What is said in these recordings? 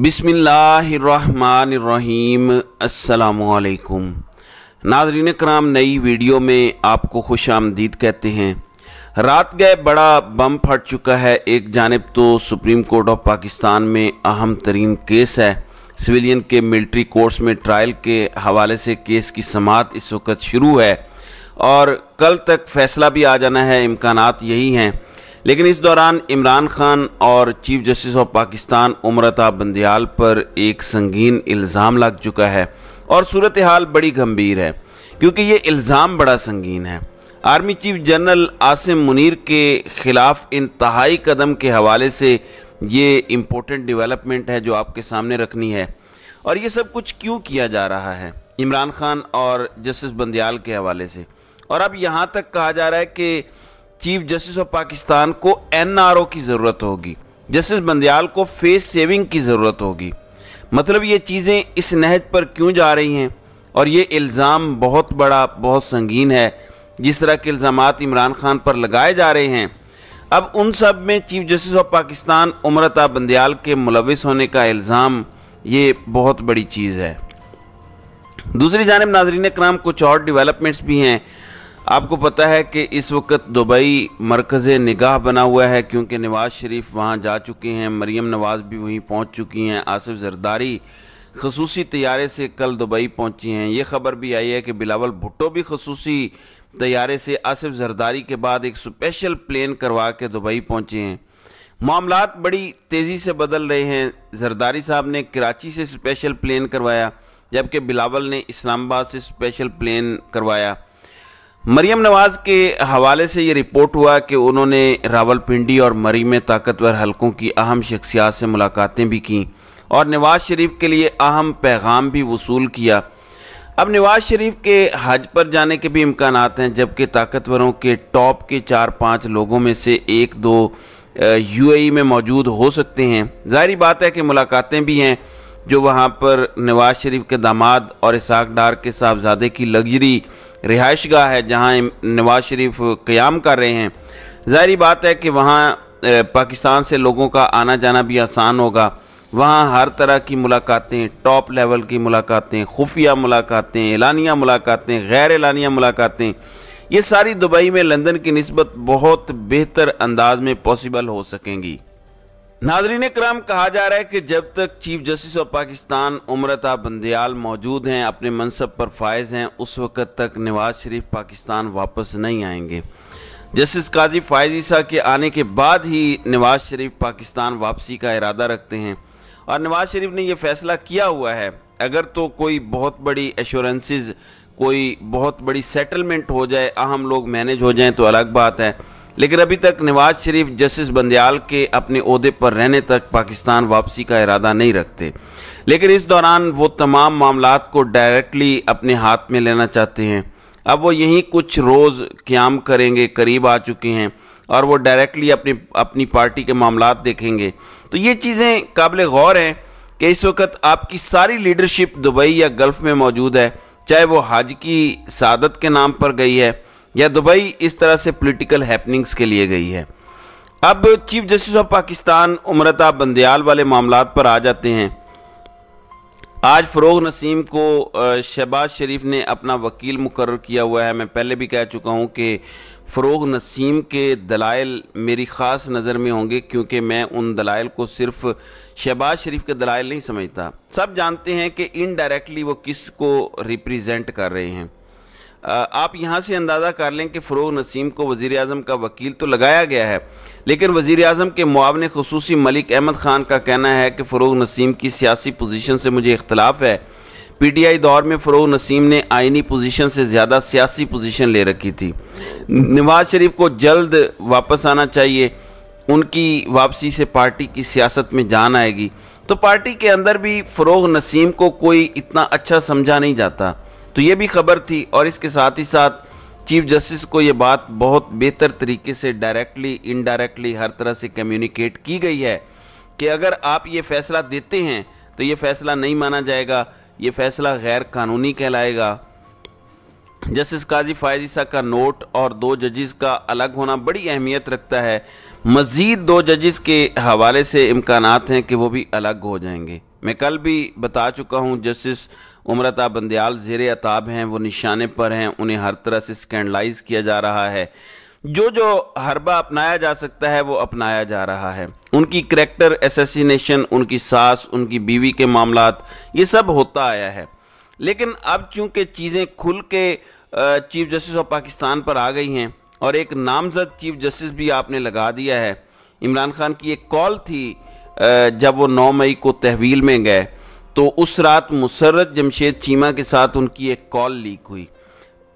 बिसमीम अल्लाम नाजरीन कराम नई वीडियो में आपको खुश आमदीद कहते हैं रात गए बड़ा बम फट चुका है एक जानब तो सुप्रीम कोर्ट ऑफ पाकिस्तान में अहम तरीन केस है सिविलियन के मिलिट्री कोर्ट्स में ट्रायल के हवाले से केस की समात इस वक्त शुरू है और कल तक फैसला भी आ जाना है इम्कान यही हैं लेकिन इस दौरान इमरान खान और chief justice of Pakistan Umar Ata Bandial पर एक संगीन इल्ज़ाम लग चुका है और सूरत हाल बड़ी गंभीर है क्योंकि ये इल्ज़ाम बड़ा संगीन है army chief general Asim Munir के ख़िलाफ़ इंतहाई कदम के हवाले से ये इम्पोर्टेंट डिवेलपमेंट है जो आपके सामने रखनी है और ये सब कुछ क्यों किया जा रहा है इमरान खान और जस्टिस बंदियाल के हवाले से और अब यहाँ तक कहा जा रहा है कि चीफ जस्टिस ऑफ पाकिस्तान को एनआरओ की ज़रूरत होगी जस्टिस बंदयाल को फेस सेविंग की ज़रूरत होगी मतलब ये चीज़ें इस नहज पर क्यों जा रही हैं और ये इल्ज़ाम बहुत बड़ा बहुत संगीन है जिस तरह के इल्ज़ाम इमरान खान पर लगाए जा रहे हैं अब उन सब में chief justice of Pakistan Umar Ata Bandial के मुलविस होने का इल्ज़ाम ये बहुत बड़ी चीज़ है दूसरी जानब नाजरीन कराम कुछ और डेवलपमेंट्स भी हैं आपको पता है कि इस वक्त दुबई मरकज़ निगाह बना हुआ है क्योंकि नवाज़ शरीफ वहाँ जा चुके हैं मरीम नवाज़ भी वहीं पहुँच चुकी हैं आसिफ जरदारी खसूस तैयारे से कल दुबई पहुँची हैं ये ख़बर भी आई है कि बिलावल भुट्टो भी खसूसी तैयारे से आसिफ जरदारी के बाद एक स्पेशल प्लान करवा के दुबई पहुँचे हैं मामला बड़ी तेज़ी से बदल रहे हैं जरदारी साहब ने कराची से स्पेशल प्लान करवाया जबकि बिलावल ने इस्लामाबाद से स्पेशल प्लान करवाया मरियम नवाज़ के हवाले से ये रिपोर्ट हुआ कि उन्होंने रावलपिंडी और मरी में ताकतवर हलकों की अहम शख्सियात से मुलाकातें भी कं और नवाज शरीफ के लिए अहम पैगाम भी वसूल किया अब नवाज शरीफ के हज पर जाने के भी इम्कान हैं जबकि ताकतवरों के टॉप के चार पाँच लोगों में से एक दो ए में मौजूद हो सकते हैं जाहरी बात है कि मुलाकातें भी हैं जो वहाँ पर नवाज शरीफ के दामाद और इसाक डार के साहबजादे की लग्जरी रिहाइश गाह है जहाँ नवाज शरीफ क़्याम कर रहे हैं ज़ाहरी बात है कि वहाँ पाकिस्तान से लोगों का आना जाना भी आसान होगा वहाँ हर तरह की मुलाकातें टॉप लेवल की मुलाकातें खुफिया मुलाकातें एलानिया मुलाकातें गैर एलानिया मुलाकातें ये सारी दुबई में लंदन की नस्बत बहुत बेहतर अंदाज में पॉसिबल हो सकेंगी नाजरीन कराम कहा जा रहा है कि जब तक chief justice of Pakistan Umar Ata Bandial मौजूद हैं अपने मनसब पर फायज हैं उस वक़्त तक नवाज शरीफ पाकिस्तान वापस नहीं आएंगे जस्टिस काजी फायजीसा के आने के बाद ही नवाज शरीफ पाकिस्तान वापसी का इरादा रखते हैं और नवाज शरीफ ने यह फ़ैसला किया हुआ है अगर तो कोई बहुत बड़ी एश्योरेंसेज कोई बहुत बड़ी सेटलमेंट हो जाए अहम लोग मैनेज हो जाएँ तो अलग बात है लेकिन अभी तक नवाज शरीफ जस्टिस बंदयाल के अपने अहदे पर रहने तक पाकिस्तान वापसी का इरादा नहीं रखते लेकिन इस दौरान वो तमाम मामला को डायरेक्टली अपने हाथ में लेना चाहते हैं अब वो यहीं कुछ रोज़ क्याम करेंगे करीब आ चुके हैं और वो डायरेक्टली अपने अपनी पार्टी के मामला देखेंगे तो ये चीज़ें काबिल गौर हैं कि इस वक्त आपकी सारी लीडरशिप दुबई या गल्फ़ में मौजूद है चाहे वो हज की सादत के नाम पर गई है या दुबई इस तरह से पॉलिटिकल हैपनिंग्स के लिए गई है अब chief justice of Pakistan Umar Ata Bandial वाले मामला पर आ जाते हैं आज फ़रोग नसीम को शहबाज शरीफ ने अपना वकील मुकर किया हुआ है मैं पहले भी कह चुका हूँ कि फ़रोग नसीम के दलाइल मेरी ख़ास नज़र में होंगे क्योंकि मैं उन दलाइल को सिर्फ शहबाज शरीफ के दलाइल नहीं समझता सब जानते हैं कि इनडायरेक्टली वो किस को रिप्रजेंट कर रहे हैं आप यहाँ से अंदाज़ा कर लें कि फ़रोग नसीम को वज़ी अजम का वकील तो लगाया गया है लेकिन वज़ी अजम के मुआवन खसूस मलिक अहमद ख़ान का कहना है कि फ़रोग नसीम की सियासी पोजीशन से मुझे इख्तलाफ है पी टी आई दौर में फ़रोग नसीम ने आइनी पोजीशन से ज़्यादा सियासी पोजीशन ले रखी थी नवाज शरीफ को जल्द वापस आना चाहिए उनकी वापसी से पार्टी की सियासत में जान आएगी तो पार्टी के अंदर भी फ़रोग नसीम को कोई इतना अच्छा समझा नहीं जाता तो ये भी खबर थी और इसके साथ ही साथ चीफ जस्टिस को ये बात बहुत बेहतर तरीके से डायरेक्टली इनडायरेक्टली हर तरह से कम्युनिकेट की गई है कि अगर आप ये फैसला देते हैं तो ये फैसला नहीं माना जाएगा ये फैसला गैर कानूनी कहलाएगा जस्टिस काजी फायज का नोट और दो जजेस का अलग होना बड़ी अहमियत रखता है मज़ीद दो जजेस के हवाले से इम्कान हैं कि वो भी अलग हो जाएंगे मैं कल भी बता चुका हूँ जस्टिस उम्रता बंदयाल जेर अताब हैं वो निशाने पर हैं उन्हें हर तरह से स्कैंडलाइज किया जा रहा है जो जो हरबा अपनाया जा सकता है वो अपनाया जा रहा है उनकी करेक्टर एसेसिनेशन उनकी सास उनकी बीवी के मामला ये सब होता आया है लेकिन अब चूंकि चीज़ें खुल के चीफ जस्टिस ऑफ पाकिस्तान पर आ गई हैं और एक नामजद चीफ जस्टिस भी आपने लगा दिया है इमरान खान की एक कॉल थी जब वो 9 मई को तहवील में गए तो उस रात मुसरत जमशेद चीमा के साथ उनकी एक कॉल लीक हुई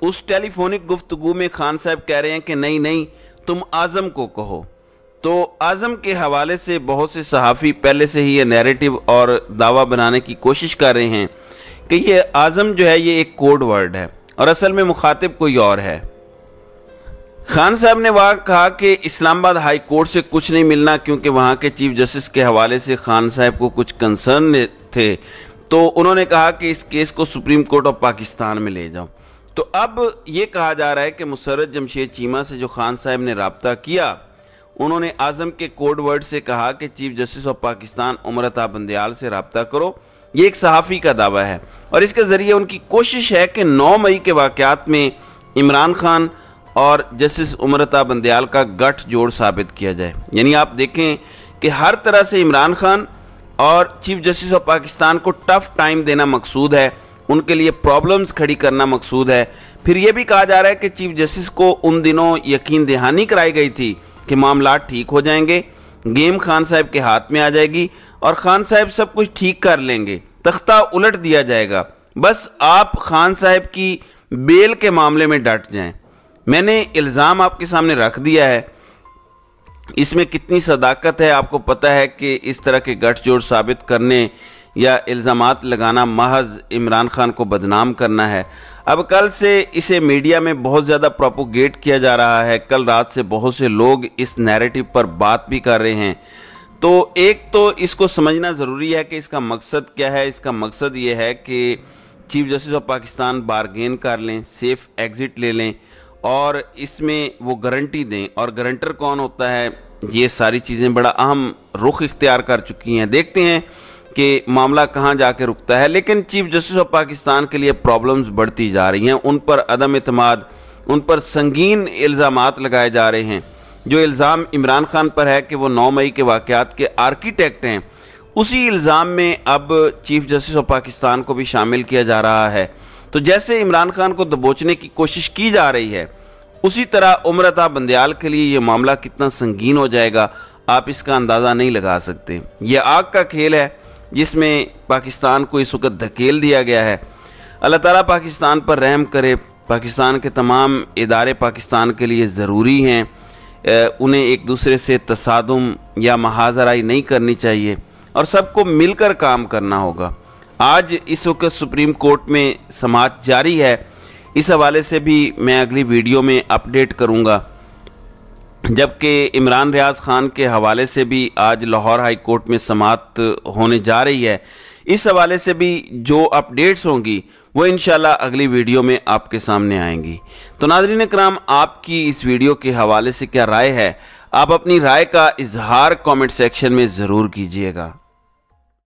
उस टेलीफोनिक गुफ्तगु में खान साहब कह रहे हैं कि नहीं नहीं तुम आज़म को कहो तो आज़म के हवाले से बहुत से सहाफ़ी पहले से ही ये नैरेटिव और दावा बनाने की कोशिश कर रहे हैं कि ये आज़म जो है ये एक कोड वर्ड है और असल में मुखातिब कोई और है खान साहब ने वहाँ कहा कि इस्लामाबाद हाई कोर्ट से कुछ नहीं मिलना क्योंकि वहाँ के चीफ जस्टिस के हवाले से खान साहब को कुछ कंसर्न थे तो उन्होंने कहा कि इस केस को सुप्रीम कोर्ट ऑफ पाकिस्तान में ले जाओ तो अब ये कहा जा रहा है कि मुसरत जमशेद चीमा से जो खान साहब ने रबता किया उन्होंने आज़म के कोड वर्ड से कहा कि chief justice of Pakistan Umar Ata Bandial से रबता करो ये एक सहाफ़ी का दावा है और इसके ज़रिए उनकी कोशिश है कि 9 मई के वाक़ात में इमरान खान और जस्टिस उमरता बंदयाल का गठ जोड़ साबित किया जाए यानी आप देखें कि हर तरह से इमरान खान और चीफ जस्टिस ऑफ पाकिस्तान को टफ टाइम देना मकसूद है उनके लिए प्रॉब्लम्स खड़ी करना मकसूद है फिर यह भी कहा जा रहा है कि चीफ जस्टिस को उन दिनों यकीन दहानी कराई गई थी कि मामला ठीक हो जाएंगे गेम खान साहब के हाथ में आ जाएगी और खान साहब सब कुछ ठीक कर लेंगे तख्ता उलट दिया जाएगा बस आप खान साहब की बेल के मामले में डट जाएं मैंने इल्ज़ाम आपके सामने रख दिया है इसमें कितनी सदाकत है आपको पता है कि इस तरह के गठजोड़ साबित करने या इल्ज़ाम लगाना महज इमरान खान को बदनाम करना है अब कल से इसे मीडिया में बहुत ज़्यादा प्रोपोगेट किया जा रहा है कल रात से बहुत से लोग इस नैरेटिव पर बात भी कर रहे हैं तो एक तो इसको समझना ज़रूरी है कि इसका मकसद क्या है इसका मकसद ये है कि chief justice of Pakistan bargain कर लें सेफ़ एग्ज़िट ले लें और इसमें वो गारंटी दें और गारंटर कौन होता है ये सारी चीज़ें बड़ा अहम रुख इख्तियार कर चुकी हैं देखते हैं कि मामला कहाँ कर रुकता है लेकिन चीफ जस्टिस ऑफ पाकिस्तान के लिए प्रॉब्लम्स बढ़ती जा रही हैं उन पर अदम अतमाद उन पर संगीन इल्ज़ाम लगाए जा रहे हैं जो इल्ज़ाम इमरान खान पर है कि वो नौ मई के वाक़ात के आर्किटेक्ट हैं उसी इल्ज़ाम में अब चीफ जस्टिस ऑफ पाकिस्तान को भी शामिल किया जा रहा है तो जैसे इमरान खान को दबोचने की कोशिश की जा रही है उसी तरह उम्रता बंदयाल के लिए यह मामला कितना संगीन हो जाएगा आप इसका अंदाज़ा नहीं लगा सकते यह आग का खेल है जिसमें पाकिस्तान को इस वक्त धकेल दिया गया है अल्लाह ताला पाकिस्तान पर रहम करे पाकिस्तान के तमाम इदारे पाकिस्तान के लिए ज़रूरी हैं उन्हें एक दूसरे से तसादम या महाजराई नहीं करनी चाहिए और सबको मिलकर काम करना होगा आज इस वक्त सुप्रीम कोर्ट में समाज जारी है इस हवाले से भी मैं अगली वीडियो में अपडेट करूँगा जबकि इमरान रियाज खान के हवाले से भी आज लाहौर हाई कोर्ट में समाप्त होने जा रही है इस हवाले से भी जो अपडेट्स होंगी वो इन अगली वीडियो में आपके सामने आएंगी तो नाजरीन कराम आपकी इस वीडियो के हवाले से क्या राय है आप अपनी राय का इजहार कमेंट सेक्शन में ज़रूर कीजिएगा